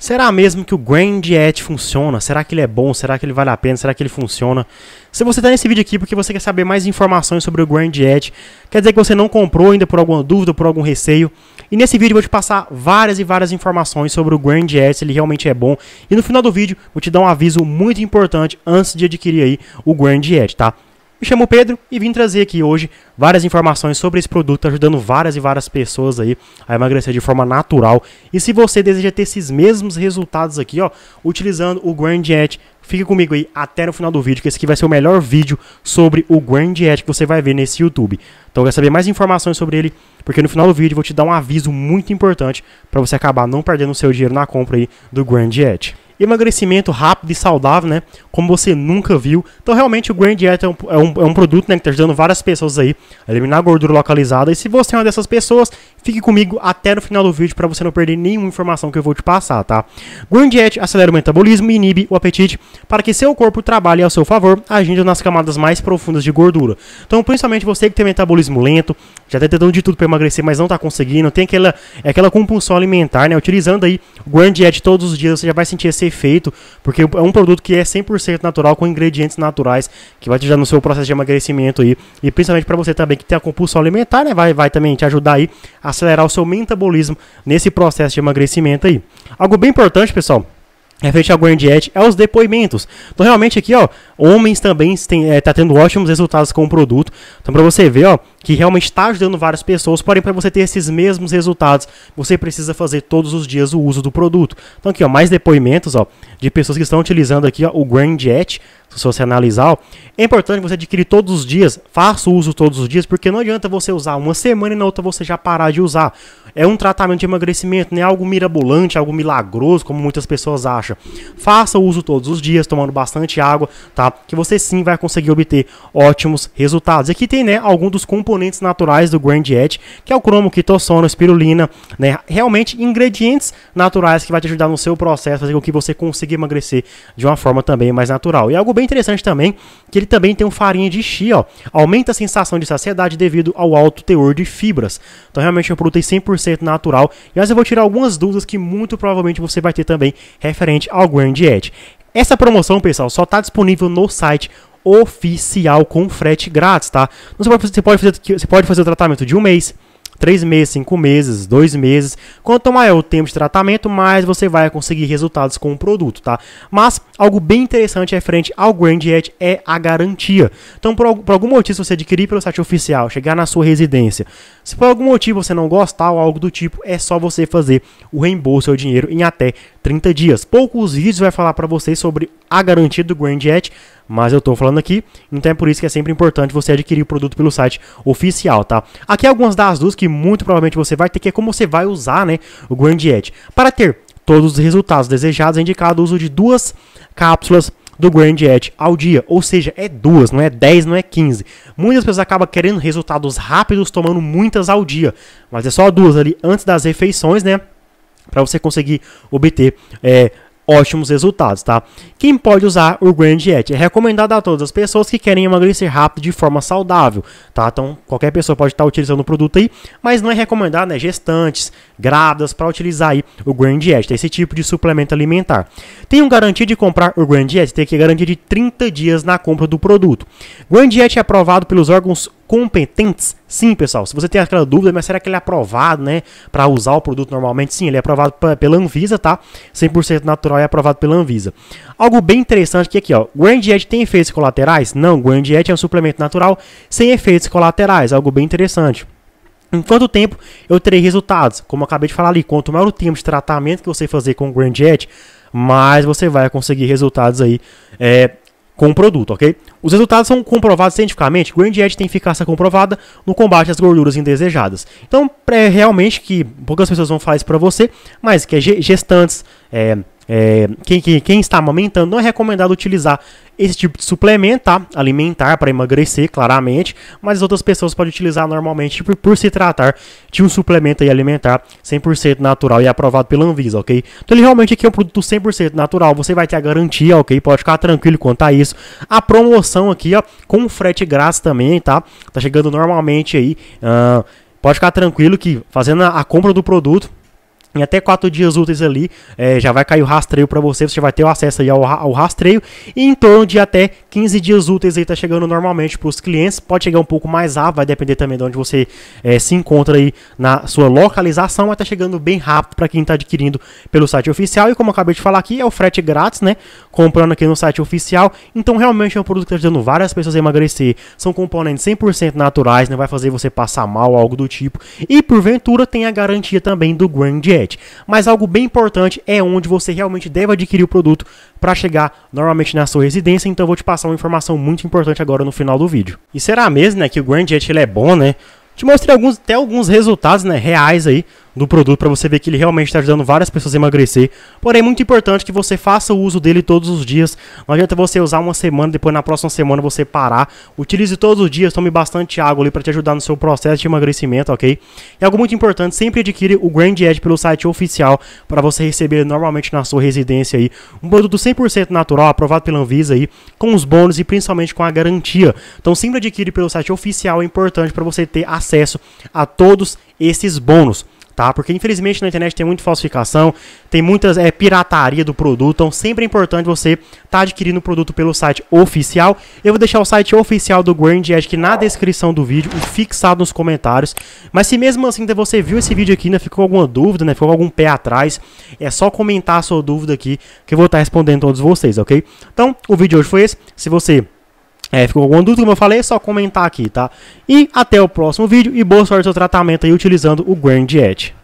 Será mesmo que o Grand Diet funciona? Será que ele é bom? Será que ele vale a pena? Será que ele funciona? Se você está nesse vídeo aqui porque você quer saber mais informações sobre o Grand Diet, quer dizer que você não comprou ainda por alguma dúvida, por algum receio. E nesse vídeo eu vou te passar várias e várias informações sobre o Grand Diet, se ele realmente é bom. E no final do vídeo vou te dar um aviso muito importante antes de adquirir aí o Grand Diet, tá? Me chamo Pedro e vim trazer aqui hoje várias informações sobre esse produto, ajudando várias e várias pessoas aí a emagrecer de forma natural. E se você deseja ter esses mesmos resultados aqui, ó, utilizando o Grand Diet, fique comigo aí até no final do vídeo, que esse aqui vai ser o melhor vídeo sobre o Grand Diet que você vai ver nesse YouTube. Então, quer saber mais informações sobre ele? Porque no final do vídeo eu vou te dar um aviso muito importante para você acabar não perdendo o seu dinheiro na compra aí do Grand Diet emagrecimento rápido e saudável, né? Como você nunca viu. Então, realmente, o Grand Diet é um, é um, é um produto né, que está ajudando várias pessoas aí a eliminar a gordura localizada. E se você é uma dessas pessoas, fique comigo até no final do vídeo para você não perder nenhuma informação que eu vou te passar, tá? Grand Diet acelera o metabolismo e inibe o apetite para que seu corpo trabalhe ao seu favor, agindo nas camadas mais profundas de gordura. Então, principalmente você que tem metabolismo lento, já está tentando de tudo para emagrecer, mas não está conseguindo, tem aquela, é aquela compulsão alimentar, né? Utilizando aí o Grand Diet todos os dias, você já vai sentir esse feito, porque é um produto que é 100% natural, com ingredientes naturais, que vai te ajudar no seu processo de emagrecimento aí, e principalmente para você também que tem a compulsão alimentar, né, vai, vai também te ajudar aí a acelerar o seu metabolismo nesse processo de emagrecimento aí. Algo bem importante, pessoal, referente é ao Grand Diet é os depoimentos. Então, realmente aqui, ó, homens também estão é, tá tendo ótimos resultados com o produto. Então, para você ver, ó, que realmente está ajudando várias pessoas, porém para você ter esses mesmos resultados, você precisa fazer todos os dias o uso do produto. Então aqui, ó, mais depoimentos, ó, de pessoas que estão utilizando aqui, ó, o Grand Jet, se você analisar, ó, é importante você adquirir todos os dias, faça o uso todos os dias, porque não adianta você usar uma semana e na outra você já parar de usar. É um tratamento de emagrecimento, não é algo mirabolante, algo milagroso, como muitas pessoas acham. Faça o uso todos os dias, tomando bastante água, tá? Que você sim vai conseguir obter ótimos resultados. E aqui tem, né, algum dos componentes componentes naturais do Grand Jet, que é o cromo, quitossono, espirulina, né? Realmente ingredientes naturais que vai te ajudar no seu processo, fazer com que você consiga emagrecer de uma forma também mais natural. E algo bem interessante também, que ele também tem um farinha de chia, ó. Aumenta a sensação de saciedade devido ao alto teor de fibras. Então realmente é um produto 100% natural. E mas eu vou tirar algumas dúvidas que muito provavelmente você vai ter também referente ao Grand Diet. Essa promoção, pessoal, só está disponível no site oficial com frete grátis, tá? você, então, pode, você, pode fazer, você pode fazer o tratamento de um mês, três meses, cinco meses, dois meses. Quanto maior o tempo de tratamento, mais você vai conseguir resultados com o produto, tá? Mas algo bem interessante é frente ao Grand Jet é a garantia. Então, por, por algum motivo, se você adquirir pelo site oficial, chegar na sua residência, se por algum motivo você não gostar ou algo do tipo, é só você fazer o reembolso do dinheiro em até 30 dias. Poucos vídeos vai falar para vocês sobre a garantia do Grand Jet, mas eu estou falando aqui, então é por isso que é sempre importante você adquirir o produto pelo site oficial, tá? Aqui é algumas das duas que muito provavelmente você vai ter, que é como você vai usar, né, o Grand Jet. Para ter todos os resultados desejados, é indicado o uso de duas cápsulas do Grand Jet ao dia, ou seja, é duas, não é 10, não é 15. Muitas pessoas acabam querendo resultados rápidos, tomando muitas ao dia, mas é só duas ali antes das refeições, né? para você conseguir obter é, ótimos resultados, tá? Quem pode usar o Grand Diet? É recomendado a todas as pessoas que querem emagrecer rápido de forma saudável, tá? Então, qualquer pessoa pode estar tá utilizando o produto aí, mas não é recomendado, né, gestantes, grávidas para utilizar aí o Grand Diet, esse tipo de suplemento alimentar. Tem um garantia de comprar o Grand Diet, tem que garantir de 30 dias na compra do produto. Grand Diet é aprovado pelos órgãos competentes? Sim, pessoal, se você tem aquela dúvida, mas será que ele é aprovado, né, para usar o produto normalmente? Sim, ele é aprovado pela Anvisa, tá? 100% natural é aprovado pela Anvisa. Algo bem interessante que aqui, ó, Grand Diet tem efeitos colaterais? Não, Grand Diet é um suplemento natural sem efeitos colaterais, algo bem interessante. Em quanto tempo eu terei resultados? Como eu acabei de falar ali, quanto maior o tempo de tratamento que você fazer com o Grand Jet, mais você vai conseguir resultados aí é, com o produto, ok? Os resultados são comprovados cientificamente, Grand Diet tem eficácia comprovada no combate às gorduras indesejadas. Então, é realmente que poucas pessoas vão falar isso para você, mas que é gestantes, é, é, quem, quem, quem, está amamentando, não é recomendado utilizar esse tipo de suplemento, tá? Alimentar para emagrecer, claramente, mas outras pessoas podem utilizar normalmente tipo, por se tratar de um suplemento alimentar 100% natural e aprovado pela Anvisa, ok? Então ele realmente aqui é um produto 100% natural, você vai ter a garantia, ok? Pode ficar tranquilo quanto a isso. A promoção aqui, ó, com frete grátis também, tá? Tá chegando normalmente aí, uh, pode ficar tranquilo que fazendo a compra do produto, em até 4 dias úteis ali, é, já vai cair o rastreio para você, você vai ter o acesso aí ao, ao, rastreio. E em torno de até 15 dias úteis aí tá chegando normalmente para os clientes. Pode chegar um pouco mais rápido, vai depender também de onde você é, se encontra aí na sua localização, mas tá chegando bem rápido para quem está adquirindo pelo site oficial. E como eu acabei de falar aqui, é o frete grátis, né? Comprando aqui no site oficial. Então realmente é um produto que está ajudando várias pessoas a emagrecer. São componentes 100% naturais, não né? vai fazer você passar mal, algo do tipo. E porventura tem a garantia também do Grand internet. Mas algo bem importante é onde você realmente deve adquirir o produto para chegar normalmente na sua residência. Então eu vou te passar uma informação muito importante agora no final do vídeo. E será mesmo né, que o Grand Jet ele é bom, né? Te mostrei alguns, até alguns resultados né, reais aí do produto para você ver que ele realmente está ajudando várias pessoas a emagrecer. Porém, é muito importante que você faça o uso dele todos os dias. Não adianta você usar uma semana, depois na próxima semana você parar. Utilize todos os dias, tome bastante água ali para te ajudar no seu processo de emagrecimento, ok? E algo muito importante, sempre adquire o Grand Edge pelo site oficial para você receber normalmente na sua residência aí um produto 100% natural, aprovado pela Anvisa aí, com os bônus e principalmente com a garantia. Então sempre adquire pelo site oficial, é importante para você ter a acesso a todos esses bônus. Tá? Porque infelizmente na internet tem muita falsificação, tem muitas é, pirataria do produto, então sempre é importante você estar tá adquirindo o produto pelo site oficial. Eu vou deixar o site oficial do Grand Edge aqui na descrição do vídeo e fixado nos comentários. Mas se mesmo assim então, você viu esse vídeo aqui, ainda ficou alguma dúvida, né, ficou algum pé atrás, é só comentar a sua dúvida aqui que eu vou estar tá respondendo todos vocês, ok? Então, o vídeo de hoje foi esse. Se você é, ficou alguma dúvida, como eu falei, é só comentar aqui, tá? E até o próximo vídeo e boa sorte no seu tratamento aí utilizando o Grand Diet.